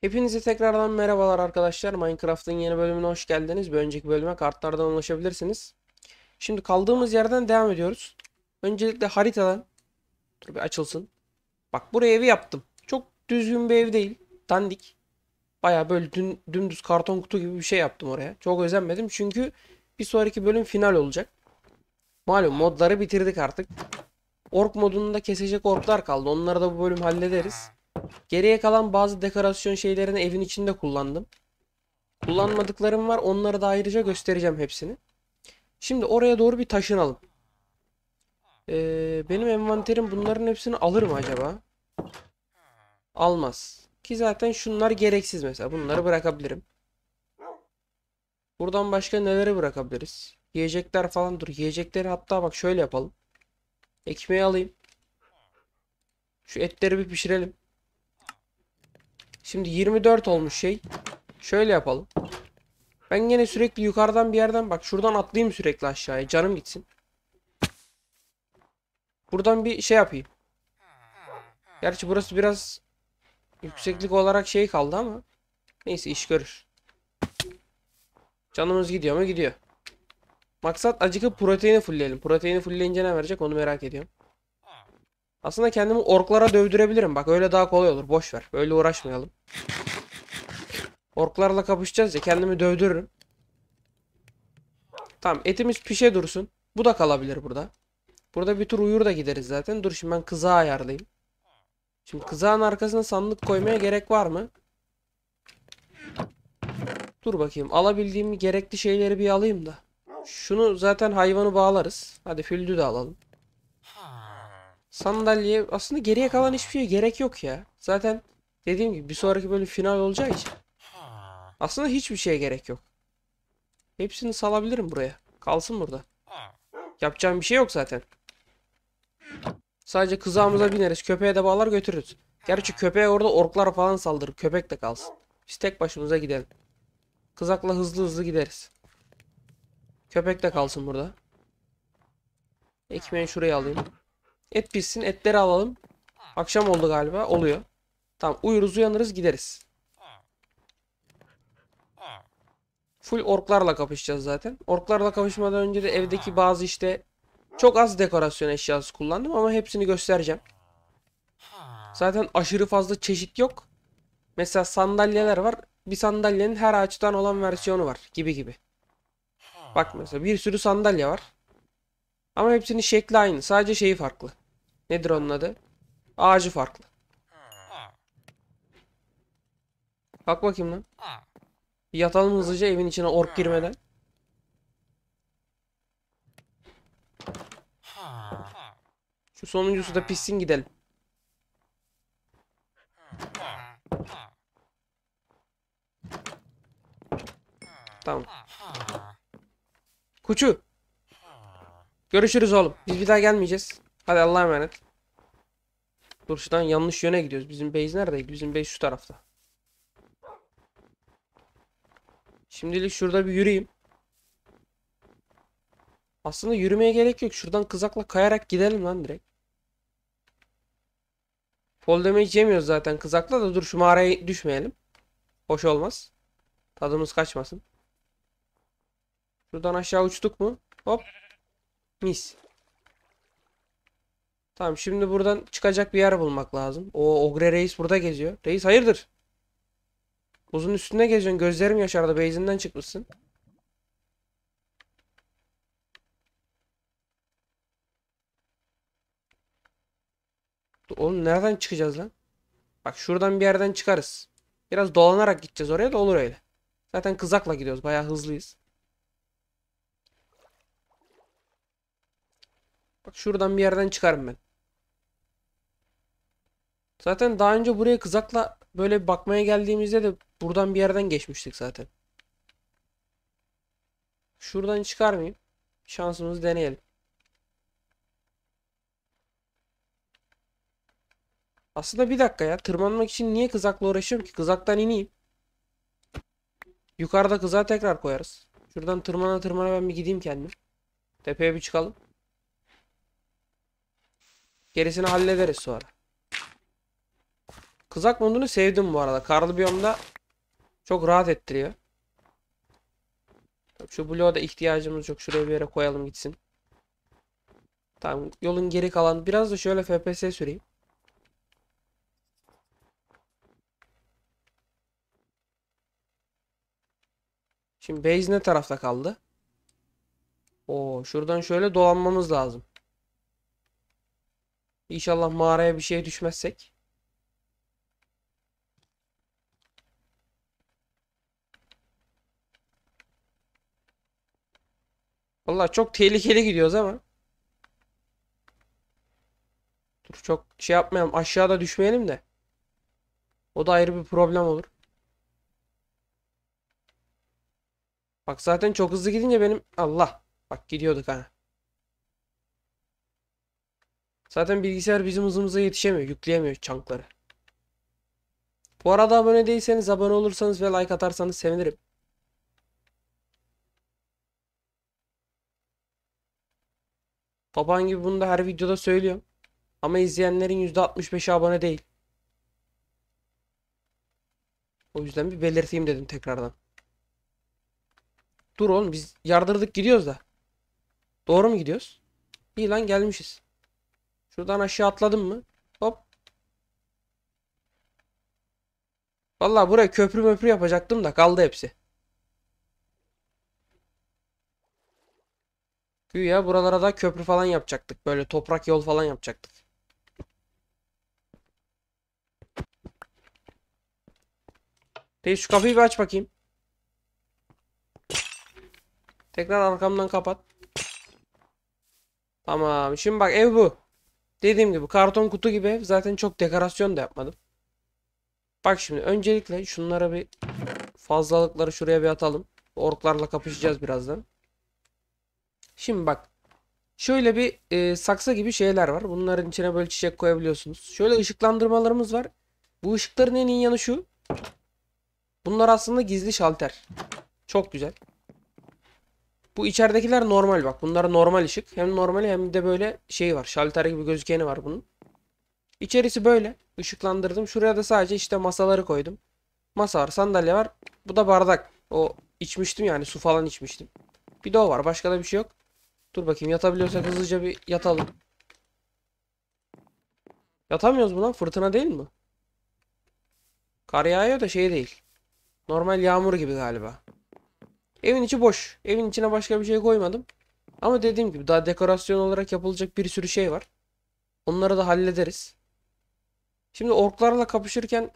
Hepinize tekrardan merhabalar arkadaşlar. Minecraft'ın yeni bölümüne hoş geldiniz. Bir önceki bölüme kartlardan ulaşabilirsiniz. Şimdi kaldığımız yerden devam ediyoruz. Öncelikle haritadan dur bir açılsın. Bak buraya evi yaptım. Çok düzgün bir ev değil. Dandik. Baya böyle dün, dümdüz karton kutu gibi bir şey yaptım oraya. Çok özenmedim çünkü bir sonraki bölüm final olacak. Malum modları bitirdik artık. Ork modunda kesecek orklar kaldı. Onları da bu bölüm hallederiz. Geriye kalan bazı dekorasyon şeylerini evin içinde kullandım. Kullanmadıklarım var. Onları da ayrıca göstereceğim hepsini. Şimdi oraya doğru bir taşınalım. Ee, benim envanterim bunların hepsini alır mı acaba? Almaz. Ki zaten şunlar gereksiz mesela. Bunları bırakabilirim. Buradan başka neleri bırakabiliriz? Yiyecekler falan dur. Yiyecekleri hatta bak şöyle yapalım. Ekmeği alayım. Şu etleri bir pişirelim. Şimdi 24 olmuş şey. Şöyle yapalım. Ben yine sürekli yukarıdan bir yerden bak şuradan atlayayım sürekli aşağıya canım gitsin. Buradan bir şey yapayım. Gerçi burası biraz yükseklik olarak şey kaldı ama neyse iş görür. Canımız gidiyor mu gidiyor. Maksat acıkıp proteini fullleyelim. Proteini fullleyince ne verecek onu merak ediyorum. Aslında kendimi orklara dövdürebilirim. Bak öyle daha kolay olur. Boş ver. Böyle uğraşmayalım. Orklarla kapışacağız ya kendimi dövdürürüm. Tamam etimiz pişe dursun. Bu da kalabilir burada. Burada bir tur uyur da gideriz zaten. Dur şimdi ben kıza ayarlayayım. Şimdi kızağın arkasına sandık koymaya gerek var mı? Dur bakayım. Alabildiğim gerekli şeyleri bir alayım da. Şunu zaten hayvanı bağlarız. Hadi füldü de alalım. Sandalye aslında geriye kalan hiçbir şeye gerek yok ya. Zaten dediğim gibi bir sonraki böyle final olacağı için. Aslında hiçbir şeye gerek yok. Hepsini salabilirim buraya. Kalsın burada. Yapacağım bir şey yok zaten. Sadece kızağımıza bineriz. Köpeğe de bağlar götürürüz. Gerçi köpeğe orada orklar falan saldırır. Köpek de kalsın. Biz tek başımıza gidelim. Kızakla hızlı hızlı gideriz. Köpek de kalsın burada. Ekmeği şuraya alayım. Et pişsin etleri alalım. Akşam oldu galiba. Oluyor. Tamam uyuruz uyanırız gideriz. Full orklarla kapışacağız zaten. Orklarla kapışmadan önce de evdeki bazı işte çok az dekorasyon eşyası kullandım ama hepsini göstereceğim. Zaten aşırı fazla çeşit yok. Mesela sandalyeler var. Bir sandalyenin her ağaçtan olan versiyonu var gibi gibi. Bak mesela bir sürü sandalye var. Ama hepsinin şekli aynı. Sadece şeyi farklı. Nedir onun adı? Ağacı farklı. Bak bakayım lan. Bir yatalım hızlıca evin içine ork girmeden. Şu sonuncusu da pissin gidelim. Tamam. Kuçu. Görüşürüz oğlum. Biz bir daha gelmeyeceğiz. Hadi Allah'a emanet. Dur şuradan yanlış yöne gidiyoruz. Bizim base neredeydi? Bizim base şu tarafta. Şimdilik şurada bir yürüyeyim. Aslında yürümeye gerek yok. Şuradan kızakla kayarak gidelim lan direkt. Fall damage zaten kızakla da dur şu mağaraya düşmeyelim. Hoş olmaz. Tadımız kaçmasın. Şuradan aşağı uçtuk mu? Hop. Mis. Tamam şimdi buradan çıkacak bir yer bulmak lazım. O Ogre Reis burada geziyor. Reis hayırdır? Buzun üstünde geziyorsun. Gözlerim yaşardı. Beyzinden çıkmışsın. Oğlum nereden çıkacağız lan? Bak şuradan bir yerden çıkarız. Biraz dolanarak gideceğiz oraya da olur öyle. Zaten kızakla gidiyoruz. Bayağı hızlıyız. Bak şuradan bir yerden çıkarım ben. Zaten daha önce buraya kızakla böyle bakmaya geldiğimizde de buradan bir yerden geçmiştik zaten. Şuradan çıkar mıyım? Şansımızı deneyelim. Aslında bir dakika ya. Tırmanmak için niye kızakla uğraşıyorum ki? Kızaktan ineyim. Yukarıda kızağı tekrar koyarız. Şuradan tırmana tırmana ben bir gideyim kendim. Tepeye bir çıkalım. Gerisini hallederiz sonra. Kızak modunu sevdim bu arada. Karlı biyomda çok rahat ettiriyor. Şu bloğa da ihtiyacımız yok. Şuraya bir yere koyalım gitsin. Tamam yolun geri kalan biraz da şöyle FPS süreyim. Şimdi base ne tarafta kaldı? Oo şuradan şöyle dolanmamız lazım. İnşallah mağaraya bir şey düşmezsek. Allah çok tehlikeli gidiyoruz ama. Dur çok şey yapmayalım. Aşağıda düşmeyelim de. O da ayrı bir problem olur. Bak zaten çok hızlı gidince benim Allah. Bak gidiyorduk ha. Zaten bilgisayar bizim hızımıza yetişemiyor. Yükleyemiyor çankları. Bu arada abone değilseniz abone olursanız ve like atarsanız sevinirim. Baban gibi bunu da her videoda söylüyorum. Ama izleyenlerin %65'i abone değil. O yüzden bir belirteyim dedim tekrardan. Dur oğlum biz yardırdık gidiyoruz da. Doğru mu gidiyoruz? İyi lan gelmişiz. Şuradan aşağı atladım mı? Hop. Vallahi buraya köprü möprü yapacaktım da kaldı hepsi. Güya buralara da köprü falan yapacaktık. Böyle toprak yol falan yapacaktık. Değil şu kapıyı bir aç bakayım. Tekrar arkamdan kapat. Tamam. Şimdi bak ev bu. Dediğim gibi karton kutu gibi ev. Zaten çok dekorasyon da yapmadım. Bak şimdi öncelikle şunlara bir fazlalıkları şuraya bir atalım. Orklarla kapışacağız birazdan. Şimdi bak. Şöyle bir e, saksı gibi şeyler var. Bunların içine böyle çiçek koyabiliyorsunuz. Şöyle ışıklandırmalarımız var. Bu ışıkların en iyi yanı şu. Bunlar aslında gizli şalter. Çok güzel. Bu içeridekiler normal bak. Bunlar normal ışık. Hem normal hem de böyle şey var. Şalter gibi gözükeni var bunun. İçerisi böyle. Işıklandırdım. Şuraya da sadece işte masaları koydum. Masa var, sandalye var. Bu da bardak. O içmiştim yani su falan içmiştim. Bir de o var. Başka da bir şey yok. Dur bakayım yatabiliyorsak hızlıca bir yatalım. Yatamıyoruz mu lan? Fırtına değil mi? Kar yağıyor da şey değil. Normal yağmur gibi galiba. Evin içi boş. Evin içine başka bir şey koymadım. Ama dediğim gibi daha dekorasyon olarak yapılacak bir sürü şey var. Onları da hallederiz. Şimdi orklarla kapışırken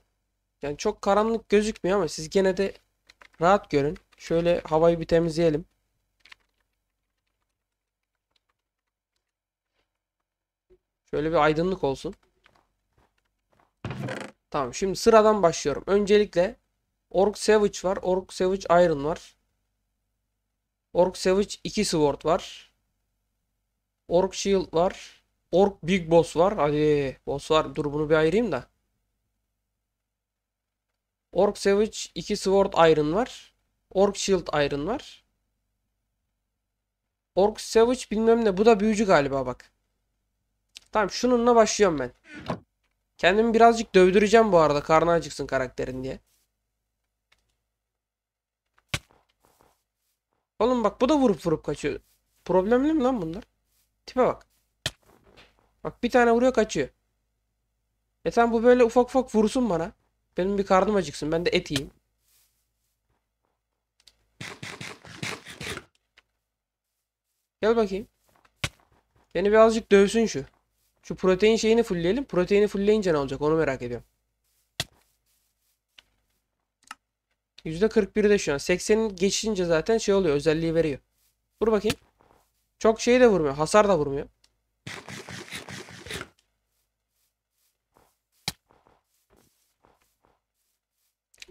yani çok karanlık gözükmüyor ama siz gene de rahat görün. Şöyle havayı bir temizleyelim. Şöyle bir aydınlık olsun. Tamam şimdi sıradan başlıyorum. Öncelikle Ork Savage var. Ork Savage Iron var. Ork Savage 2 Sword var. Ork Shield var. Ork Big Boss var. Hadi boss var. Dur bunu bir ayırayım da. Ork Savage 2 Sword Iron var. Ork Shield Iron var. Ork Savage bilmem ne. Bu da büyücü galiba bak. Tamam şununla başlıyorum ben. Kendimi birazcık dövdüreceğim bu arada karnı acıksın karakterin diye. Oğlum bak bu da vurup vurup kaçıyor. Problemli mi lan bunlar? Tipe bak. Bak bir tane vuruyor kaçıyor. E tamam bu böyle ufak ufak vursun bana. Benim bir karnım acıksın. Ben de et yiyeyim. Gel bakayım. Beni birazcık dövsün şu. Şu protein şeyini fullleyelim. Proteini fullleyince ne olacak onu merak ediyorum. %41'de şu an. 80'in geçince zaten şey oluyor. Özelliği veriyor. Vur bakayım. Çok şey de vurmuyor. Hasar da vurmuyor.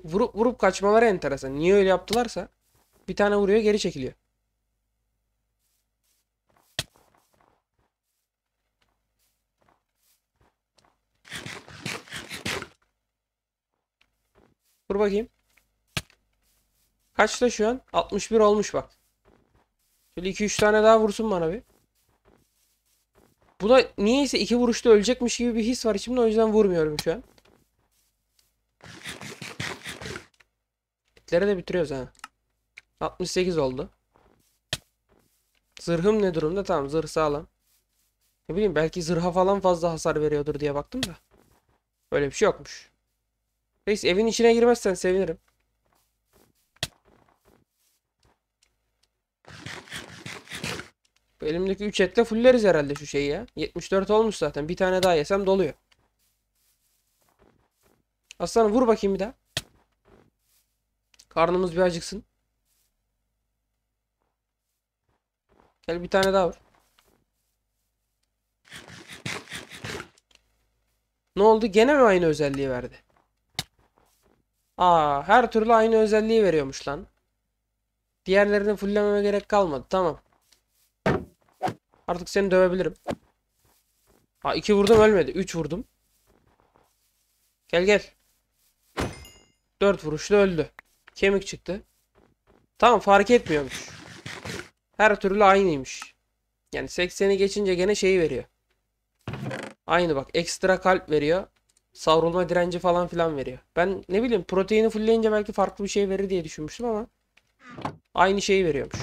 Vurup vurup kaçmaları enteresan. Niye öyle yaptılarsa bir tane vuruyor geri çekiliyor. Dur bakayım. Kaçta şu an? 61 olmuş bak. Şöyle 2-3 tane daha vursun bana bir. Bu da niyeyse iki vuruşta ölecekmiş gibi bir his var içimde o yüzden vurmuyorum şu an. Etlere de bitiriyoruz ha. 68 oldu. Zırhım ne durumda? Tamam zırh sağlam. Ne bileyim belki zırha falan fazla hasar veriyordur diye baktım da. Öyle bir şey yokmuş. Reis evin içine girmezsen sevinirim. Bu elimdeki 3 etle fulleriz herhalde şu şeyi ya. 74 olmuş zaten. Bir tane daha yesem doluyor. Aslanım vur bakayım bir daha. Karnımız bir acıksın. Gel bir tane daha vur. Ne oldu? Gene mi aynı özelliği verdi? Aa her türlü aynı özelliği veriyormuş lan. Diğerlerini fulllememe gerek kalmadı. Tamam. Artık seni dövebilirim. Aa iki vurdum ölmedi. Üç vurdum. Gel gel. Dört vuruşla öldü. Kemik çıktı. Tamam fark etmiyormuş. Her türlü aynıymış. Yani 80'i geçince gene şeyi veriyor. Aynı bak ekstra kalp veriyor savrulma direnci falan filan veriyor. Ben ne bileyim proteini fullleyince belki farklı bir şey verir diye düşünmüştüm ama aynı şeyi veriyormuş.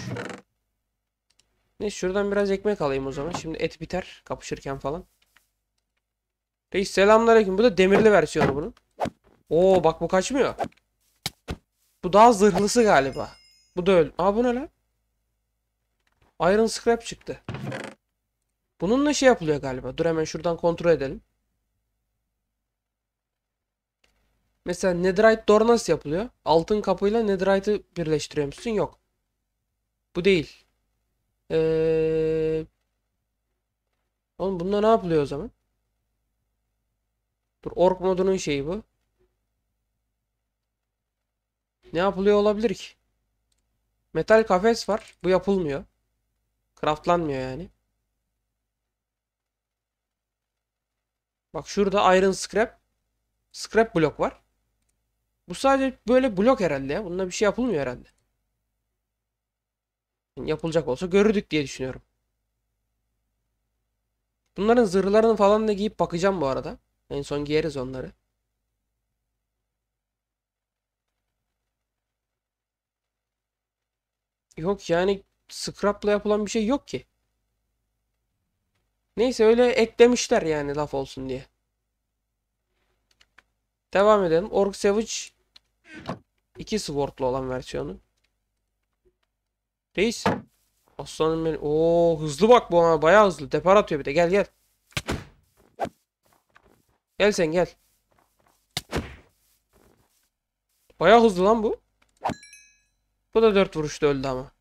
Ne? şuradan biraz ekmek alayım o zaman. Şimdi et biter kapışırken falan. Reis selamünaleyküm. Bu da demirli versiyonu bunun. Oo bak bu kaçmıyor. Bu daha zırhlısı galiba. Bu da öyle. Aa bu ne lan? Iron Scrap çıktı. Bununla şey yapılıyor galiba. Dur hemen şuradan kontrol edelim. Mesela netherite doğru nasıl yapılıyor? Altın kapıyla netherite'ı birleştiriyor musun? Yok. Bu değil. Ee... Oğlum bunda ne yapılıyor o zaman? Dur ork modunun şeyi bu. Ne yapılıyor olabilir ki? Metal kafes var. Bu yapılmıyor. Craftlanmıyor yani. Bak şurada iron scrap. Scrap blok var. Bu sadece böyle blok herhalde ya. Bununla bir şey yapılmıyor herhalde. Yapılacak olsa görürdük diye düşünüyorum. Bunların zırhlarını falan da giyip bakacağım bu arada. En son giyeriz onları. Yok yani scrap'la yapılan bir şey yok ki. Neyse öyle eklemişler yani laf olsun diye. Devam edelim. Orc Savage İki swordlu olan versiyonu. Reis. Aslanım benim. Oo hızlı bak bu ama bayağı hızlı. Depar atıyor bir de. Gel gel. Gel sen gel. Bayağı hızlı lan bu. Bu da dört vuruşta öldü ama.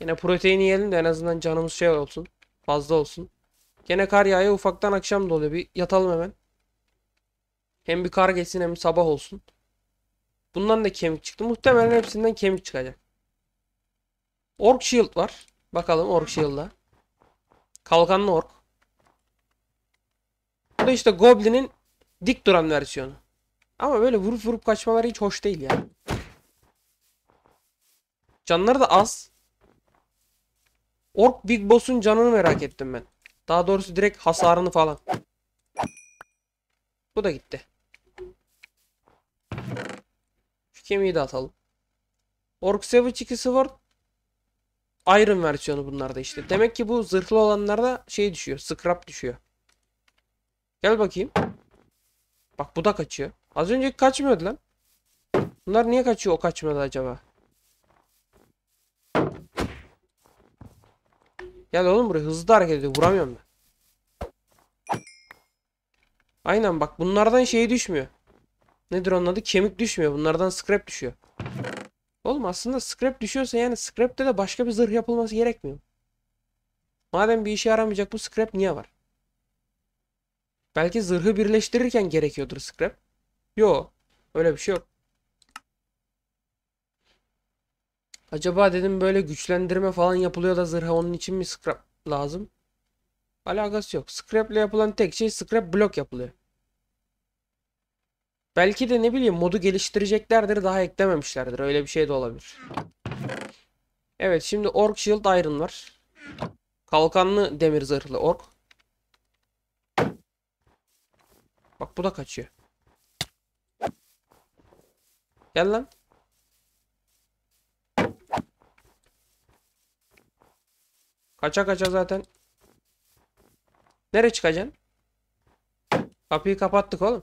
Yine proteini yiyelim de en azından canımız şey olsun. Fazla olsun. Gene kar yağıyor. Ufaktan akşam da oluyor. Bir yatalım hemen. Hem bir kar geçsin hem sabah olsun. Bundan da kemik çıktı. Muhtemelen hepsinden kemik çıkacak. Ork Shield var. Bakalım Ork Shield'da. Kalkanlı Ork. Bu da işte Goblin'in dik duran versiyonu. Ama böyle vurup vurup kaçmaları hiç hoş değil yani. Canları da az. Ork Big Boss'un canını merak ettim ben. Daha doğrusu direkt hasarını falan. Bu da gitti. Şu kemiği de atalım. Ork Savage ikisi var. Iron versiyonu bunlarda işte. Demek ki bu zırhlı olanlarda şey düşüyor. Scrap düşüyor. Gel bakayım. Bak bu da kaçıyor. Az önce kaçmıyordu lan. Bunlar niye kaçıyor o kaçmadı acaba? Gel oğlum buraya hızlı hareket ediyor. Vuramıyorum ben. Aynen bak bunlardan şey düşmüyor. Nedir onun adı? Kemik düşmüyor. Bunlardan scrap düşüyor. Oğlum aslında scrap düşüyorsa yani scrap'te de başka bir zırh yapılması gerekmiyor. Madem bir işe yaramayacak bu scrap niye var? Belki zırhı birleştirirken gerekiyordur scrap. Yo. Öyle bir şey yok. Acaba dedim böyle güçlendirme falan yapılıyor da zırha onun için mi scrap lazım? Alakası yok. Scrap ile yapılan tek şey scrap blok yapılıyor. Belki de ne bileyim modu geliştireceklerdir daha eklememişlerdir. Öyle bir şey de olabilir. Evet şimdi Ork Shield Iron var. Kalkanlı demir zırhlı Ork. Bak bu da kaçıyor. Gel lan. Kaça kaça zaten. Nereye çıkacaksın? Kapıyı kapattık oğlum.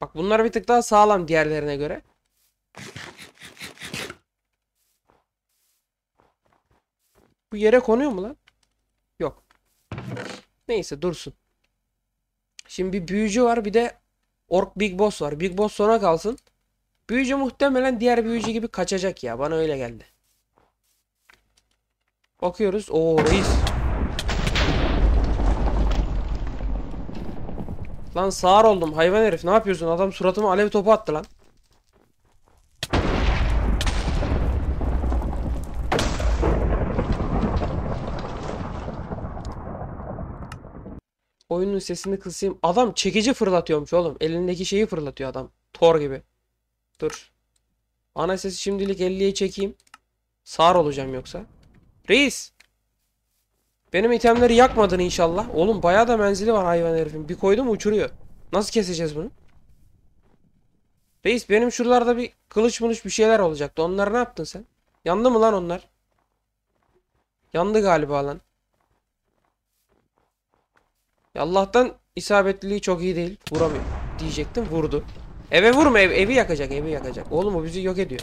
Bak bunlar bir tık daha sağlam diğerlerine göre. Bu yere konuyor mu lan? Yok. Neyse dursun. Şimdi bir büyücü var bir de Ork Big Boss var. Big Boss sona kalsın. Büyücü muhtemelen diğer büyücü gibi kaçacak ya. Bana öyle geldi. Bakıyoruz. Oo reis. Lan sağır oldum hayvan herif ne yapıyorsun adam suratıma alev topu attı lan. Oyunun sesini kısayım. Adam çekici fırlatıyormuş oğlum. Elindeki şeyi fırlatıyor adam. Tor gibi. Dur. Ana sesi şimdilik 50'ye çekeyim. Sağır olacağım yoksa. Reis. Benim itemleri yakmadın inşallah. Oğlum bayağı da menzili var hayvan herifin. Bir koydum uçuruyor. Nasıl keseceğiz bunu? Reis benim şuralarda bir kılıç buluş bir şeyler olacaktı. Onları ne yaptın sen? Yandı mı lan onlar? Yandı galiba lan. Ya Allah'tan isabetliliği çok iyi değil. Vuramıyor diyecektim vurdu. Eve vurma ev, evi yakacak evi yakacak. Oğlum o bizi yok ediyor.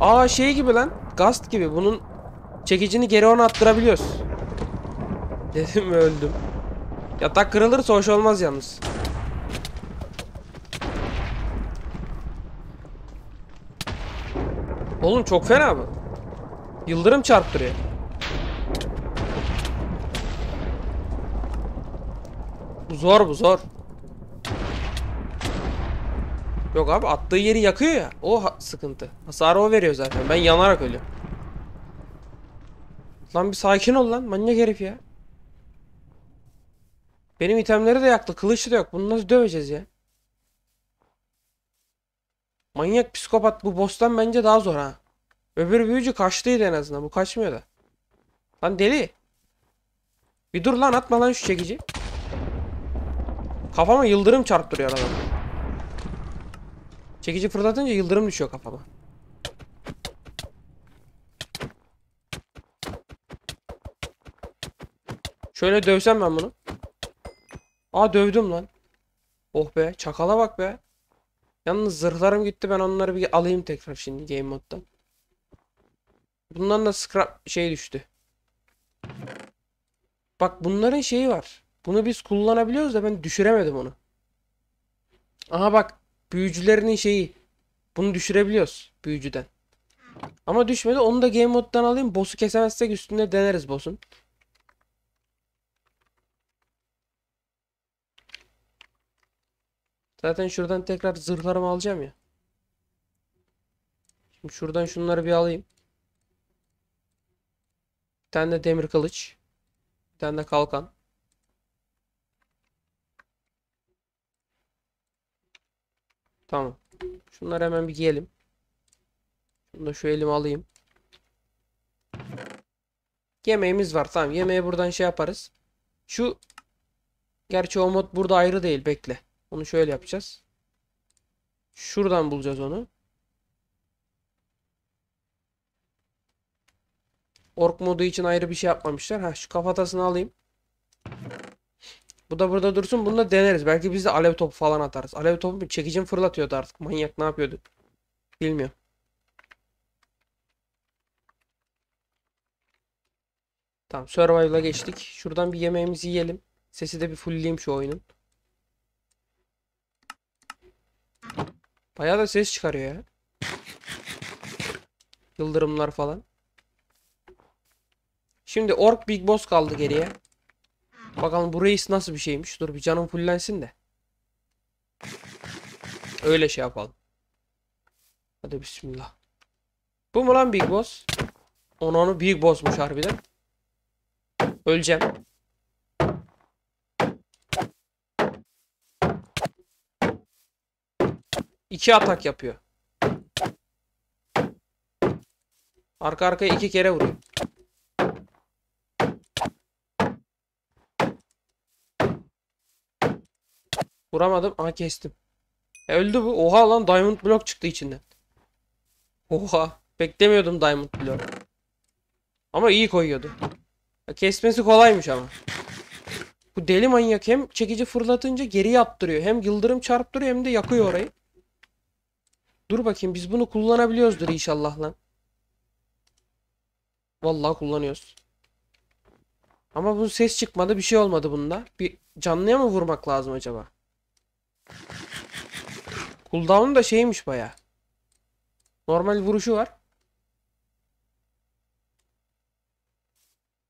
Aa şey gibi lan. Gast gibi bunun çekicini geri ona attırabiliyoruz. Dedim ve öldüm. Yatak kırılırsa hoş olmaz yalnız. Oğlum çok fena mı? Yıldırım çarptırıyor. Bu zor bu zor. Yok abi attığı yeri yakıyor ya. O ha sıkıntı. Hasarı o veriyor zaten. Ben yanarak ölüyorum. Lan bir sakin ol lan. Manyak herif ya. Benim itemleri de yaktı. Kılıçlı da yok. Bunu nasıl döveceğiz ya? Manyak psikopat bu boss'tan bence daha zor ha. Öbür büyücü kaçtıydı en azından. Bu kaçmıyor da. Lan deli. Bir dur lan atma lan şu çekici. Kafama yıldırım çarptırıyor adam. Çekici fırlatınca yıldırım düşüyor kafama. Şöyle dövsem ben bunu. Aa dövdüm lan. Oh be çakala bak be. Yalnız zırhlarım gitti ben onları bir alayım tekrar şimdi game moddan. Bundan da scrap şey düştü. Bak bunların şeyi var. Bunu biz kullanabiliyoruz da ben düşüremedim onu. Aha bak büyücülerinin şeyi. Bunu düşürebiliyoruz büyücüden. Ama düşmedi. Onu da game moddan alayım. Boss'u kesemezsek üstünde deneriz boss'un. Zaten şuradan tekrar zırhlarımı alacağım ya. Şimdi şuradan şunları bir alayım. Bir tane de demir kılıç. Bir tane de kalkan. Tamam. Şunları hemen bir giyelim. Şunu da şu elim alayım. Yemeğimiz var. Tamam. Yemeği buradan şey yaparız. Şu Gerçi o mod burada ayrı değil. Bekle. Onu şöyle yapacağız. Şuradan bulacağız onu. Ork modu için ayrı bir şey yapmamışlar. Ha şu kafatasını alayım. Bu da burada dursun. Bunu da deneriz. Belki biz de alev topu falan atarız. Alev topu çekicim fırlatıyordu artık. Manyak ne yapıyordu? Bilmiyorum. Tamam survival'a geçtik. Şuradan bir yemeğimizi yiyelim. Sesi de bir fullleyeyim şu oyunun. Bayağı da ses çıkarıyor ya. Yıldırımlar falan. Şimdi Ork Big Boss kaldı geriye. Bakalım bu reis nasıl bir şeymiş. Dur bir canım fullensin de. Öyle şey yapalım. Hadi bismillah. Bu mu lan Big Boss? Onu onu Big Boss'muş harbiden. Öleceğim. İki atak yapıyor. Arka arkaya iki kere vuruyor. Vuramadım. Aha kestim. E, öldü bu. Oha lan diamond block çıktı içinden. Oha. Beklemiyordum diamond block. Ama iyi koyuyordu. E, kesmesi kolaymış ama. Bu deli manyak hem çekici fırlatınca geri yaptırıyor. Hem yıldırım çarptırıyor hem de yakıyor orayı. Dur bakayım biz bunu kullanabiliyoruzdur inşallah lan. Vallahi kullanıyoruz. Ama bu ses çıkmadı bir şey olmadı bunda. Bir canlıya mı vurmak lazım acaba? Cooldown'u da şeymiş baya. Normal vuruşu var.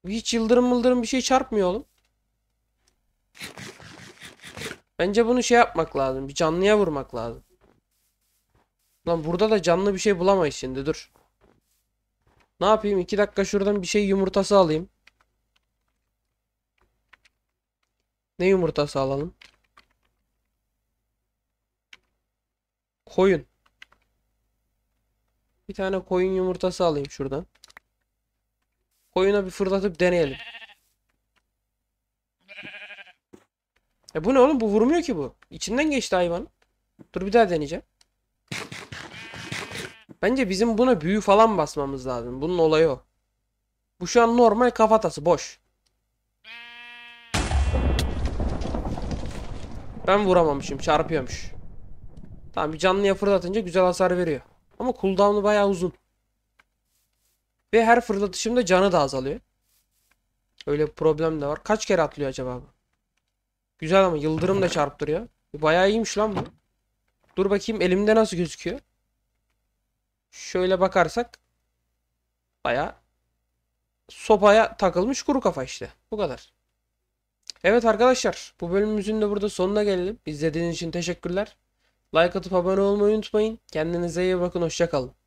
Hiç yıldırım mıldırım bir şey çarpmıyor oğlum. Bence bunu şey yapmak lazım. Bir canlıya vurmak lazım. Lan burada da canlı bir şey bulamayız şimdi dur. Ne yapayım? 2 dakika şuradan bir şey yumurtası alayım. Ne yumurtası alalım? Koyun. Bir tane koyun yumurtası alayım şuradan. Koyuna bir fırlatıp deneyelim. E bu ne oğlum? Bu vurmuyor ki bu. İçinden geçti hayvan. Dur bir daha deneyeceğim. Bence bizim buna büyü falan basmamız lazım. Bunun olayı o. Bu şu an normal kafatası. Boş. Ben vuramamışım. Çarpıyormuş. Tamam bir canlıya fırlatınca güzel hasar veriyor. Ama cooldown'u bayağı uzun. Ve her fırlatışımda canı da azalıyor. Öyle bir problem de var. Kaç kere atlıyor acaba bu? Güzel ama yıldırım da çarptırıyor. Bayağı iyiymiş lan bu. Dur bakayım elimde nasıl gözüküyor. Şöyle bakarsak bayağı sopaya takılmış kuru kafa işte. Bu kadar. Evet arkadaşlar bu bölümümüzün de burada sonuna gelelim. İzlediğiniz için teşekkürler. Like atıp abone olmayı unutmayın. Kendinize iyi bakın. Hoşçakalın.